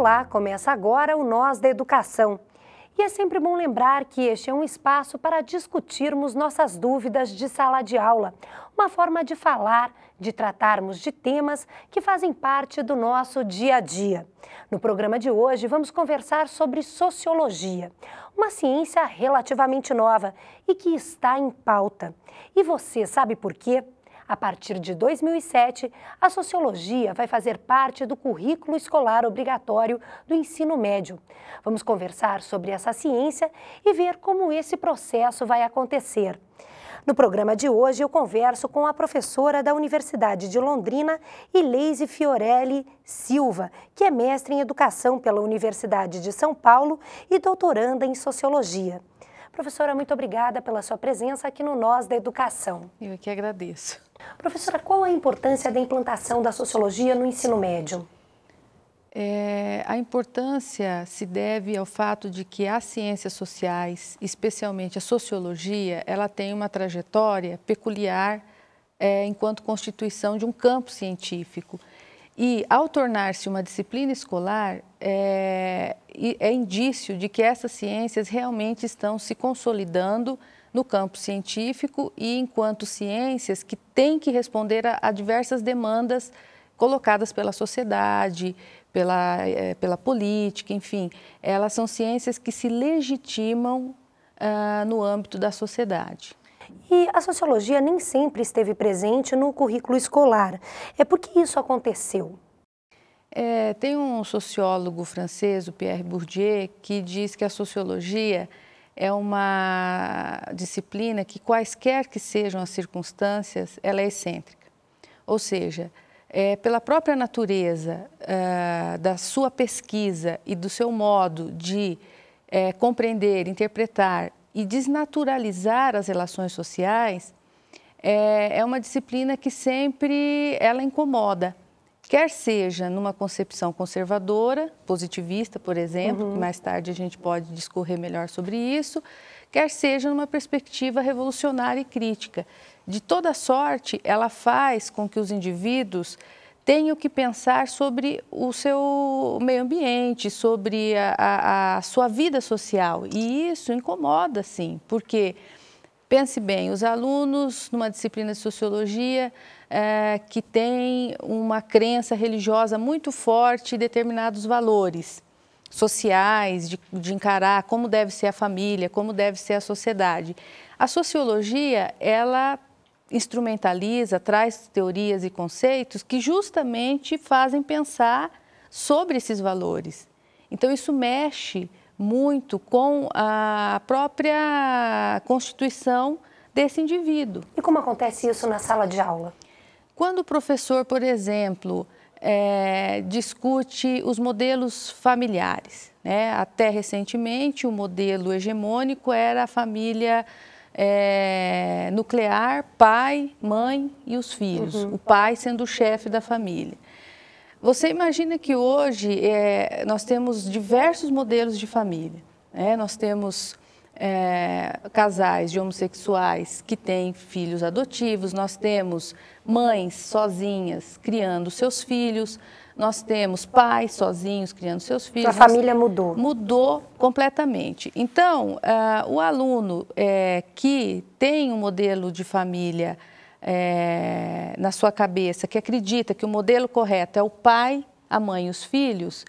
Olá, começa agora o Nós da Educação. E é sempre bom lembrar que este é um espaço para discutirmos nossas dúvidas de sala de aula, uma forma de falar, de tratarmos de temas que fazem parte do nosso dia a dia. No programa de hoje, vamos conversar sobre sociologia, uma ciência relativamente nova e que está em pauta. E você sabe por quê? A partir de 2007, a sociologia vai fazer parte do currículo escolar obrigatório do ensino médio. Vamos conversar sobre essa ciência e ver como esse processo vai acontecer. No programa de hoje, eu converso com a professora da Universidade de Londrina, Ileise Fiorelli Silva, que é mestre em Educação pela Universidade de São Paulo e doutoranda em Sociologia. Professora, muito obrigada pela sua presença aqui no Nós da Educação. Eu é que agradeço. Professora, qual a importância da implantação da sociologia no ensino médio? É, a importância se deve ao fato de que as ciências sociais, especialmente a sociologia, ela tem uma trajetória peculiar é, enquanto constituição de um campo científico. E, ao tornar-se uma disciplina escolar, é, é indício de que essas ciências realmente estão se consolidando no campo científico e enquanto ciências que têm que responder a, a diversas demandas colocadas pela sociedade, pela, é, pela política, enfim. Elas são ciências que se legitimam ah, no âmbito da sociedade. E a sociologia nem sempre esteve presente no currículo escolar. É por que isso aconteceu? É, tem um sociólogo francês, o Pierre Bourdieu, que diz que a sociologia é uma disciplina que, quaisquer que sejam as circunstâncias, ela é excêntrica. Ou seja, é, pela própria natureza é, da sua pesquisa e do seu modo de é, compreender, interpretar e desnaturalizar as relações sociais, é, é uma disciplina que sempre ela incomoda quer seja numa concepção conservadora, positivista, por exemplo, uhum. que mais tarde a gente pode discorrer melhor sobre isso, quer seja numa perspectiva revolucionária e crítica. De toda sorte, ela faz com que os indivíduos tenham que pensar sobre o seu meio ambiente, sobre a, a, a sua vida social. E isso incomoda, sim, porque Pense bem, os alunos numa disciplina de sociologia é, que tem uma crença religiosa muito forte e determinados valores sociais, de, de, encarar como deve ser a família, como deve ser a sociedade. A sociologia, ela instrumentaliza, traz teorias e conceitos que justamente fazem pensar sobre esses valores. Então, isso mexe muito com a própria constituição desse indivíduo. E como acontece isso na sala de aula? Quando o professor, por exemplo, é, discute os modelos familiares, né? até recentemente o modelo hegemônico era a família é, nuclear, pai, mãe e os filhos, uhum. o pai sendo o chefe da família. Você imagina que hoje é, nós temos diversos modelos de família. Né? Nós temos é, casais de homossexuais que têm filhos adotivos, nós temos mães sozinhas criando seus filhos, nós temos pais sozinhos criando seus então, filhos. A família mudou. Mudou completamente. Então, é, o aluno é, que tem um modelo de família é, na sua cabeça que acredita que o modelo correto é o pai, a mãe e os filhos,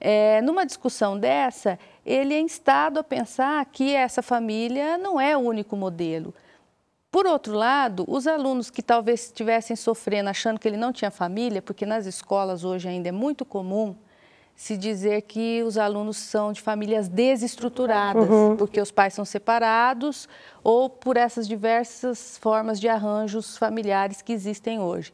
é, numa discussão dessa, ele é instado a pensar que essa família não é o único modelo. Por outro lado, os alunos que talvez estivessem sofrendo achando que ele não tinha família, porque nas escolas hoje ainda é muito comum se dizer que os alunos são de famílias desestruturadas, uhum. porque os pais são separados ou por essas diversas formas de arranjos familiares que existem hoje.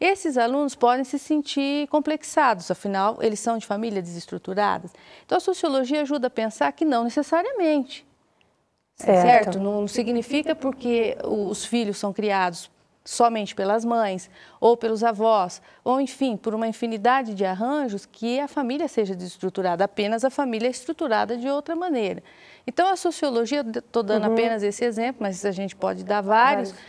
Esses alunos podem se sentir complexados, afinal, eles são de famílias desestruturadas. Então, a sociologia ajuda a pensar que não necessariamente. Certo. certo? Não significa porque os filhos são criados somente pelas mães, ou pelos avós, ou enfim, por uma infinidade de arranjos, que a família seja desestruturada, apenas a família é estruturada de outra maneira. Então, a sociologia, estou dando uhum. apenas esse exemplo, mas a gente pode dar vários, vários.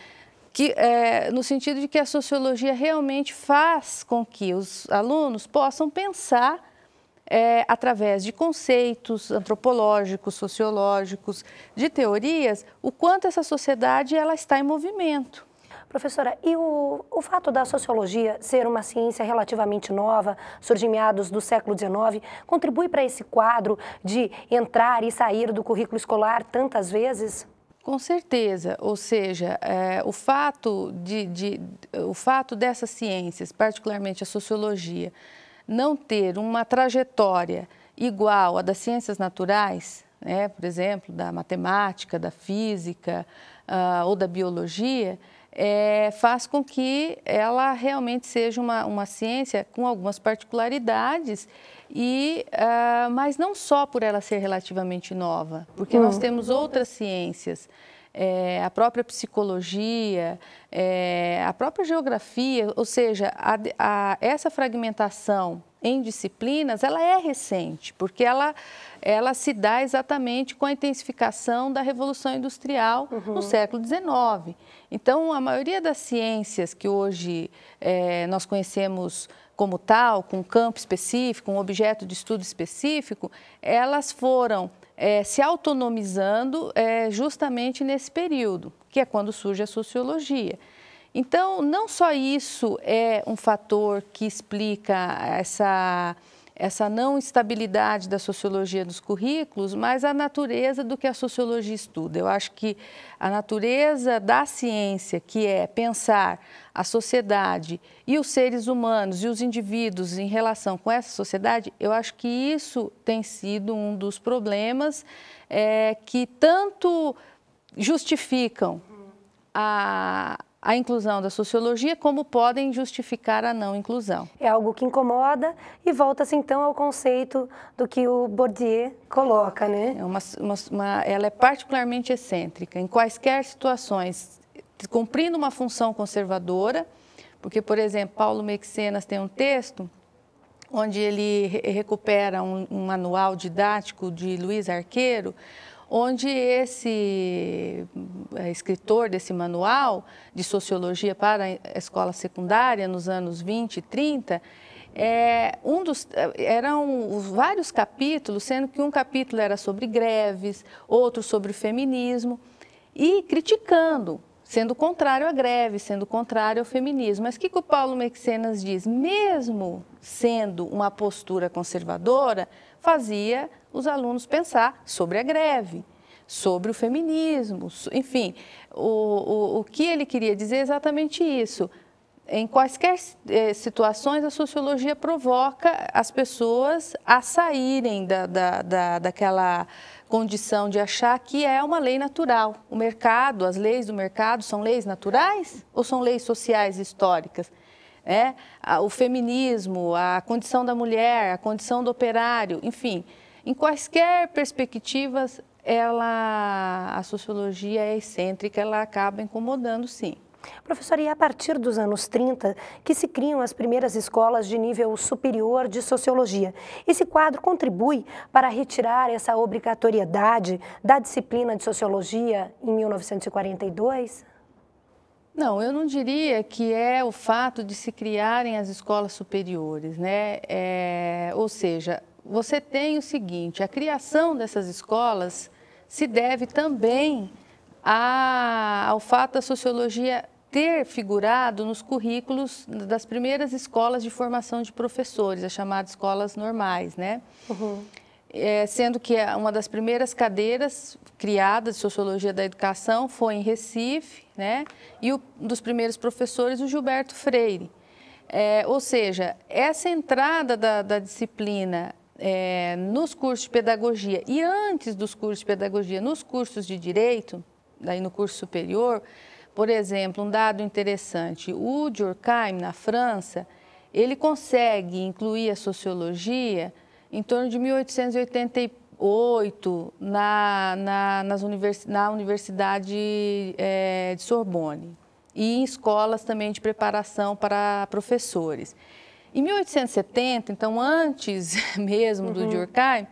que, é, no sentido de que a sociologia realmente faz com que os alunos possam pensar é, através de conceitos antropológicos, sociológicos, de teorias, o quanto essa sociedade ela está em movimento. Professora, e o, o fato da sociologia ser uma ciência relativamente nova, surge em meados do século XIX, contribui para esse quadro de entrar e sair do currículo escolar tantas vezes? Com certeza, ou seja, é, o, fato de, de, o fato dessas ciências, particularmente a sociologia, não ter uma trajetória igual à das ciências naturais, né, por exemplo, da matemática, da física uh, ou da biologia, é, faz com que ela realmente seja uma, uma ciência com algumas particularidades e uh, mas não só por ela ser relativamente nova, porque uhum. nós hum. temos outras ciências é, a própria psicologia, é, a própria geografia, ou seja, a, a, essa fragmentação em disciplinas, ela é recente, porque ela, ela se dá exatamente com a intensificação da Revolução Industrial uhum. no século XIX. Então, a maioria das ciências que hoje é, nós conhecemos como tal, com um campo específico, um objeto de estudo específico, elas foram é, se autonomizando é, justamente nesse período, que é quando surge a sociologia. Então, não só isso é um fator que explica essa essa não estabilidade da sociologia nos currículos, mas a natureza do que a sociologia estuda. Eu acho que a natureza da ciência, que é pensar a sociedade e os seres humanos e os indivíduos em relação com essa sociedade, eu acho que isso tem sido um dos problemas é, que tanto justificam a, a inclusão da sociologia, como podem justificar a não inclusão. É algo que incomoda e volta-se então ao conceito do que o Bourdieu coloca, né? É uma, uma, uma, ela é particularmente excêntrica. Em quaisquer situações, cumprindo uma função conservadora, porque, por exemplo, Paulo Mexenas tem um texto onde ele recupera um, um manual didático de Luiz Arqueiro, onde esse é, escritor desse manual de sociologia para a escola secundária nos anos 20 e 30, é, um dos, é, eram vários capítulos, sendo que um capítulo era sobre greves, outro sobre feminismo, e criticando, sendo contrário à greve, sendo contrário ao feminismo. Mas o que, que o Paulo Mexenas diz? Mesmo sendo uma postura conservadora, fazia os alunos pensar sobre a greve, sobre o feminismo, enfim, o, o, o que ele queria dizer é exatamente isso. Em quaisquer eh, situações, a sociologia provoca as pessoas a saírem da, da, da, daquela condição de achar que é uma lei natural. O mercado, as leis do mercado são leis naturais ou são leis sociais históricas? é, o feminismo, a condição da mulher, a condição do operário, enfim, em quaisquer perspectivas, ela, a sociologia é excêntrica, ela acaba incomodando, sim. Professora, e é a partir dos anos 30 que se criam as primeiras escolas de nível superior de sociologia. Esse quadro contribui para retirar essa obrigatoriedade da disciplina de sociologia em 1942? Não, eu não diria que é o fato de se criarem as escolas superiores, né? É, ou seja, você tem o seguinte: a criação dessas escolas se deve também a, ao fato da sociologia ter figurado nos currículos das primeiras escolas de formação de professores, as chamadas escolas normais, né? Uhum é, sendo que é uma das primeiras cadeiras criadas de Sociologia da Educação foi em Recife, né? e o, um dos primeiros professores, o Gilberto Freire. É, ou seja, essa entrada da, da disciplina é, nos cursos de pedagogia e antes dos cursos de pedagogia, nos cursos de direito, daí no curso superior, por exemplo, um dado interessante, o Durkheim, na França, ele consegue incluir a sociologia em torno de 1888 na, na, nas univers, na Universidade é, de Sorbonne e em escolas também de preparação para professores. Em 1870, então antes mesmo uhum. do Durkheim,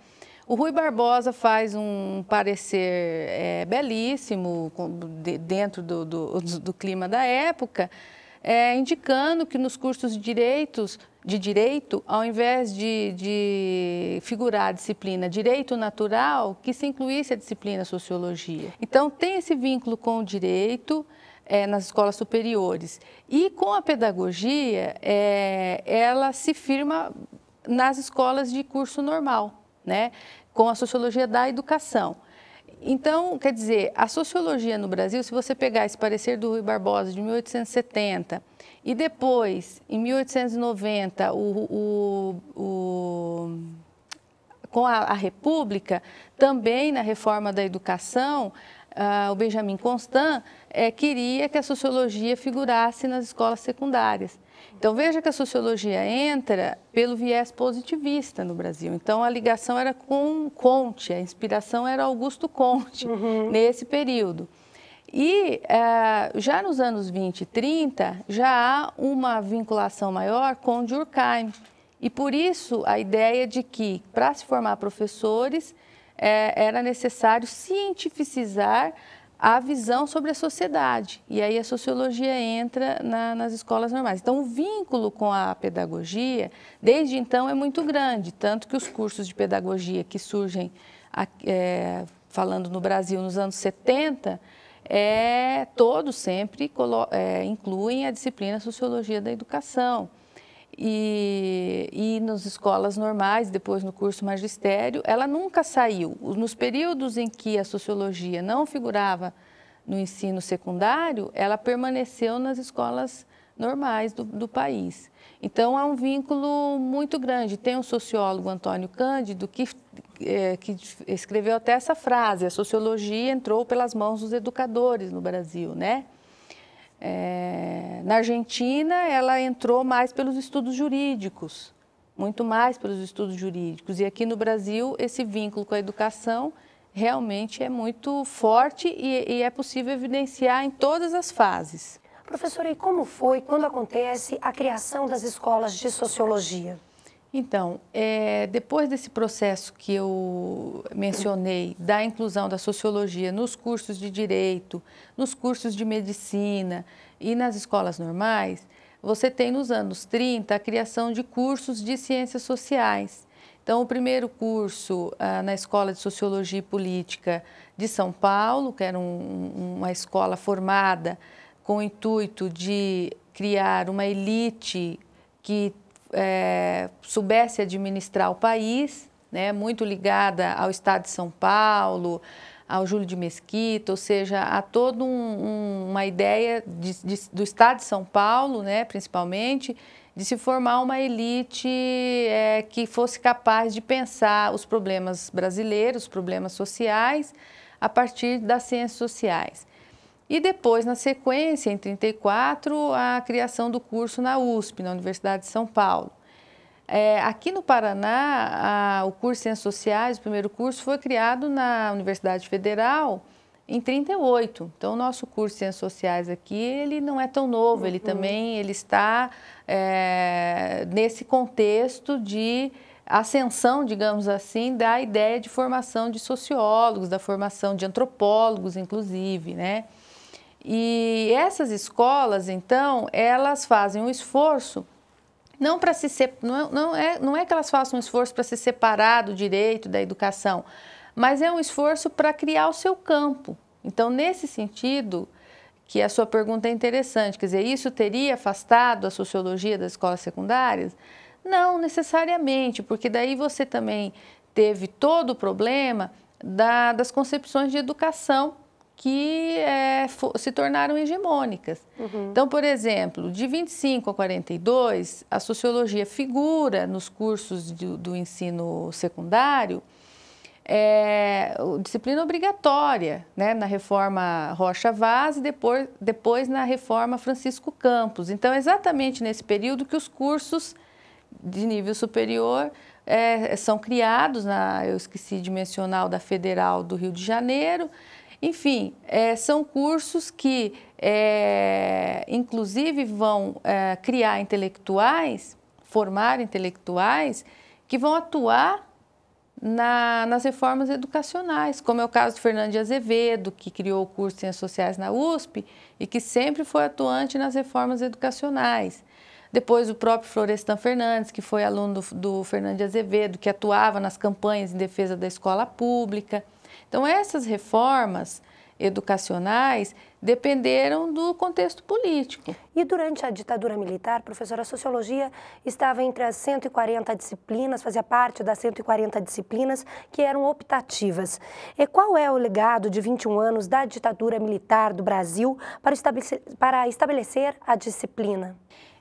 o Rui Barbosa faz um parecer é, belíssimo com, de, dentro do, do, do, do clima da época, é, indicando que nos cursos de direitos de direito, ao invés de, de, figurar a disciplina direito natural, que se incluísse a disciplina sociologia. Então, tem esse vínculo com o direito é, nas escolas superiores. E com a pedagogia, é, ela se firma nas escolas de curso normal, né? com a sociologia da educação. Então, quer dizer, a sociologia no Brasil, se você pegar esse parecer do Rui Barbosa de 1870 e depois, em 1890, o, o, o com a, a, República, também na reforma da educação, uh, o Benjamin Constant é, queria que a sociologia figurasse nas escolas secundárias. Então veja que a sociologia entra pelo viés positivista no Brasil. Então a ligação era com Conte, a inspiração era Augusto Conte uhum. nesse período. E uh, já nos anos 20 e 30 já há uma vinculação maior com Durkheim. E por isso a ideia de que para se formar professores é, era necessário cientificizar a visão sobre a sociedade. E aí a sociologia entra na, nas escolas normais. Então, o vínculo com a pedagogia, desde então, é muito grande. Tanto que os cursos de pedagogia que surgem, é, falando no Brasil, nos anos 70, é, todos sempre é, incluem a disciplina Sociologia da Educação e, e nas escolas normais, depois no curso magistério, ela nunca saiu. Nos períodos em que a sociologia não figurava no ensino secundário, ela permaneceu nas escolas normais do, do país. Então, há um vínculo muito grande. Tem um sociólogo, Antônio Cândido, que, é, que escreveu até essa frase, a sociologia entrou pelas mãos dos educadores no Brasil, né? É, na Argentina, ela entrou mais pelos estudos jurídicos, muito mais pelos estudos jurídicos. E aqui no Brasil, esse vínculo com a educação realmente é muito forte e, e é possível evidenciar em todas as fases. Professora, e como foi, quando acontece, a criação das escolas de sociologia? Então, é, depois desse processo que eu mencionei, da inclusão da sociologia nos cursos de direito, nos cursos de medicina e nas escolas normais, você tem nos anos 30 a criação de cursos de ciências sociais. Então, o primeiro curso ah, na Escola de Sociologia e Política de São Paulo, que era um, uma escola formada com o intuito de criar uma elite que é, soubesse administrar o país, né, muito ligada ao Estado de São Paulo, ao Júlio de Mesquita, ou seja, a toda um, um, uma ideia de, de, do Estado de São Paulo, né, principalmente, de se formar uma elite é, que fosse capaz de pensar os problemas brasileiros, os problemas sociais, a partir das ciências sociais. E depois, na sequência, em 1934, a criação do curso na USP, na Universidade de São Paulo. É, aqui no Paraná, a, o curso de Ciências Sociais, o primeiro curso, foi criado na Universidade Federal em 1938. Então, o nosso curso de Ciências Sociais aqui, ele não é tão novo, ele uhum. também ele está é, nesse contexto de ascensão, digamos assim, da ideia de formação de sociólogos, da formação de antropólogos, inclusive, né? E essas escolas, então, elas fazem um esforço não para se não, é, não, é, não é que elas façam um esforço para se separar do direito da educação, mas é um esforço para criar o seu campo. Então, nesse sentido, que a sua pergunta é interessante, quer dizer, isso teria afastado a sociologia das escolas secundárias? Não necessariamente, porque daí você também teve todo o problema da, das concepções de educação que é, se tornaram hegemônicas. Uhum. Então, por exemplo, de 25 a 42, a sociologia figura nos cursos do ensino secundário é, disciplina obrigatória, né, na reforma Rocha Vaz e depois, depois na reforma Francisco Campos. Então, é exatamente nesse período que os cursos de nível superior é, são criados, na, eu esqueci de mencionar o da Federal do Rio de Janeiro, enfim, é, são cursos que, é, inclusive, vão é, criar intelectuais, formar intelectuais que vão atuar na, nas reformas educacionais, como é o caso do Fernando de Azevedo, que criou o curso de Ciências Sociais na USP e que sempre foi atuante nas reformas educacionais. Depois o próprio Florestan Fernandes, que foi aluno do, do Fernando de Azevedo, que atuava nas campanhas em defesa da escola pública. Então, essas reformas educacionais dependeram do contexto político. E durante a ditadura militar, professora, a sociologia estava entre as 140 disciplinas, fazia parte das 140 disciplinas que eram optativas. E qual é o legado de 21 anos da ditadura militar do Brasil para estabelecer, para estabelecer a disciplina?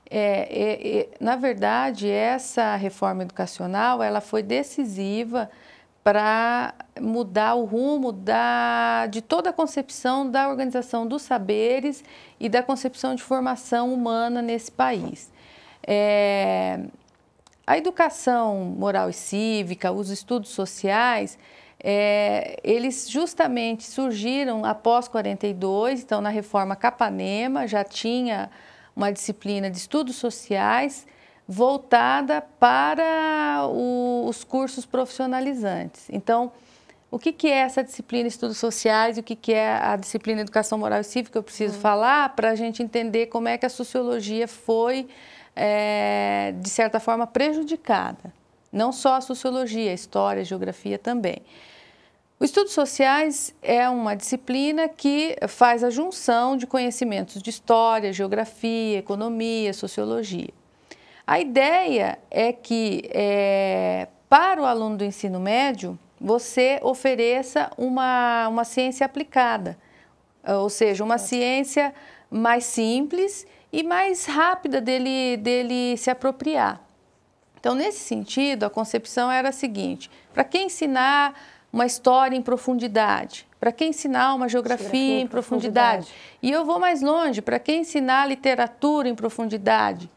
É, é, é, na verdade, essa reforma educacional ela foi decisiva para mudar o rumo da, de toda a concepção da organização dos saberes e da concepção de formação humana nesse país. É, a educação moral e cívica, os estudos sociais, é, eles justamente surgiram após 42, então na reforma Capanema já tinha uma disciplina de estudos sociais voltada para o, os cursos profissionalizantes. Então, o que, que é essa disciplina Estudos Sociais e o que, que é a disciplina Educação Moral e Cívica? Eu preciso uhum. falar para a gente entender como é que a sociologia foi, é, de certa forma, prejudicada. Não só a sociologia, a história, a geografia também. O Estudos Sociais é uma disciplina que faz a junção de conhecimentos de história, geografia, economia, sociologia. A ideia é que é, para o aluno do ensino médio você ofereça uma, uma ciência aplicada, ou seja, uma ciência mais simples e mais rápida dele, dele se apropriar. Então, nesse sentido, a concepção era a seguinte: para que ensinar uma história em profundidade? Para que ensinar uma geografia, em profundidade? profundidade? E eu vou mais longe: para que ensinar literatura em profundidade?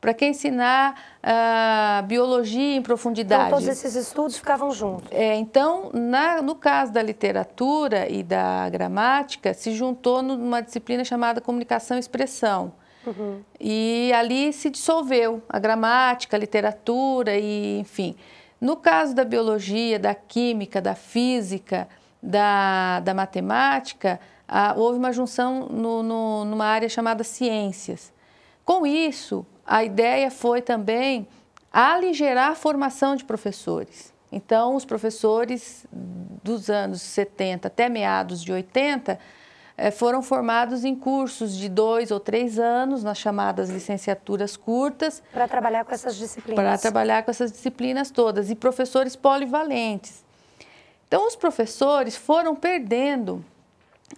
para quem ensinar ah, biologia em profundidade. Então, todos esses estudos ficavam juntos. É, então, na, no caso da literatura e da gramática, se juntou numa disciplina chamada comunicação e expressão. Uhum. E ali se dissolveu a gramática, a literatura e, enfim. No caso da biologia, da química, da física, da, da matemática, houve uma junção no, no, numa área chamada ciências. Com isso, a ideia foi também aligerar a formação de professores. Então, os professores dos anos 70 até meados de 80 eh, foram formados em cursos de dois ou três anos, nas chamadas licenciaturas curtas. Para trabalhar com essas disciplinas. Para trabalhar com essas disciplinas todas, e professores polivalentes. Então, os professores foram perdendo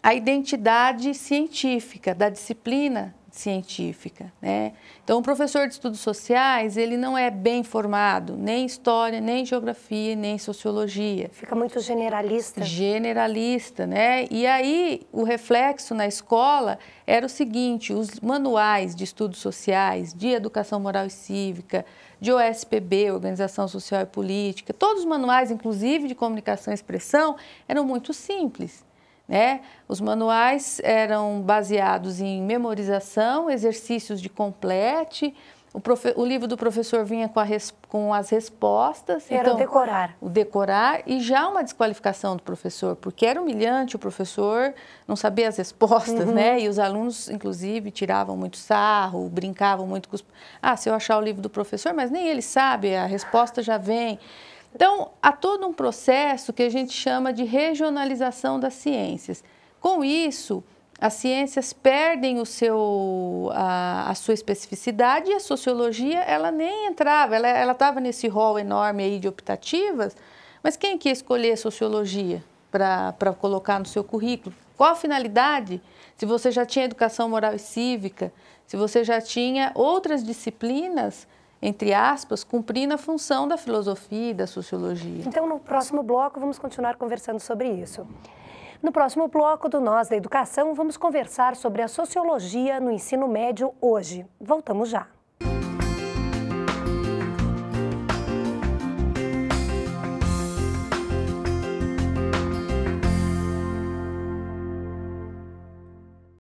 a identidade científica da disciplina científica, né? Então, o professor de estudos sociais, ele não é bem formado, nem história, nem geografia, nem sociologia. Fica muito generalista. Generalista, né? E aí, o reflexo na escola era o seguinte, os manuais de estudos sociais, de educação moral e cívica, de OSPB, Organização Social e Política, todos os manuais, inclusive de comunicação e expressão, eram muito simples. Né? Os manuais eram baseados em memorização, exercícios de complete, o, profe, o livro do professor vinha com, res, com as respostas. Era então, o decorar. O decorar e já uma desqualificação do professor, porque era humilhante o professor não saber as respostas, uhum. né? E os alunos, inclusive, tiravam muito sarro, brincavam muito com os... Ah, se eu achar o livro do professor, mas nem ele sabe, a resposta já vem. Então, há todo um processo que a gente chama de regionalização das ciências. Com isso, as ciências perdem o seu, a, a, sua especificidade e a sociologia ela nem entrava, ela estava nesse rol enorme aí de optativas, mas quem que ia escolher sociologia para colocar no seu currículo? Qual a finalidade? Se você já tinha educação moral e cívica, se você já tinha outras disciplinas entre aspas, cumprindo a função da filosofia e da sociologia. Então, no próximo bloco, vamos continuar conversando sobre isso. No próximo bloco do Nós da Educação, vamos conversar sobre a sociologia no ensino médio hoje. Voltamos já.